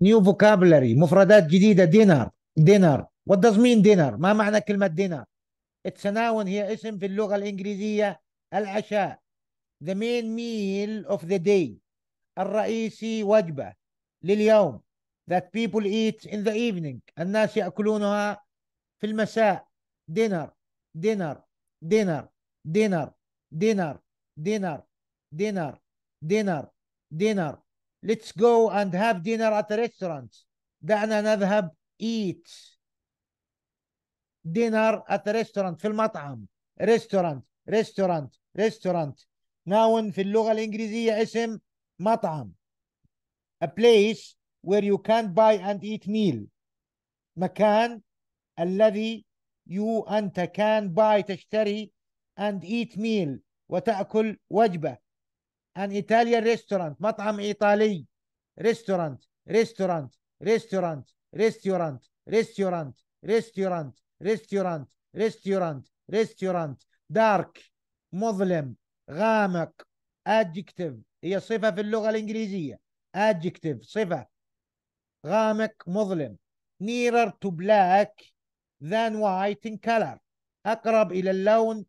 نيو فوكابلري مفردات جديده دينر دينر وات داز مين دينر ما معنى كلمه دينار التناون هي اسم في اللغه الانجليزيه العشاء the main meal of the day الرئيسي وجبه لليوم that people eat in the evening الناس ياكلونها في المساء دينر dinner dinner dinner dinner dinner dinner dinner dinner dinner let's go and have dinner at a restaurant دعنا نذهب eat dinner at a restaurant في المطعم restaurant restaurant restaurant noun في اللغة الإنجليزية اسم مطعم a place where you can buy and eat meal مكان الذي you أنت can buy تشتري and eat meal وتأكل وجبة ان ايطاليا ريستورانت مطعم ايطالي ريستورانت ريستورانت ريستورانت ريستورانت ريستورانت ريستورانت ريستورانت ريستورانت ريستورانت دارك مظلم غامق ادجكتيف هي صفة في اللغة الإنجليزية ادجكتيف صفة غامق مظلم nearer to black than white in color أقرب إلى اللون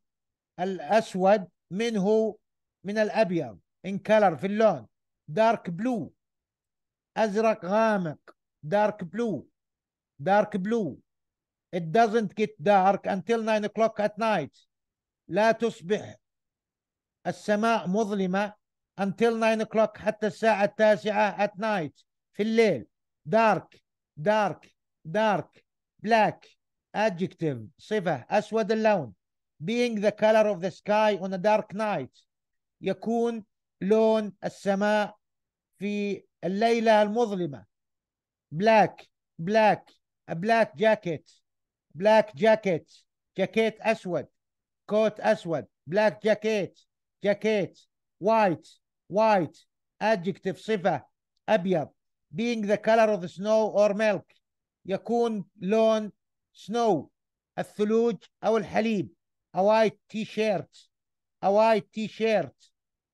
الأسود منه من الأبيض ان كلر في اللون دارك بلو ازرق غامق دارك بلو دارك بلو it doesn't get dark until 9 o'clock at night لا تصبح السماء مظلمة until 9 o'clock حتى الساعة التاسعة at night في الليل dark dark dark black adjective صفة أسود اللون being the color of the sky on a dark night يكون لون السماء في الليلة المظلمة بلاك بلاك بلاك جاكيت بلاك جاكيت جاكيت أسود كوت أسود بلاك جاكيت جاكيت وايت وايت adjective صفة أبيض being the color of the snow or milk يكون لون snow الثلوج أو الحليب a white t-shirt a white t-shirt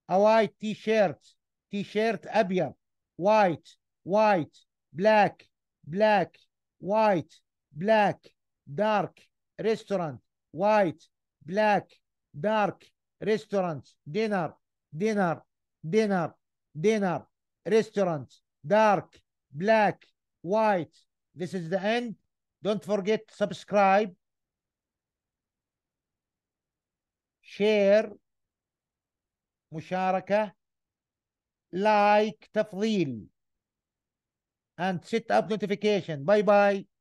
هوايت تي شيرت تي شيرت ابيض وايت وايت بلاك بلاك وايت بلاك دارك ريستورانت وايت بلاك دارك ريستورانت دينر دينر دينر دينر ريستورانت دارك بلاك وايت This is the end. Don't forget to subscribe, share, مشاركة لايك تفضيل and set up notification bye bye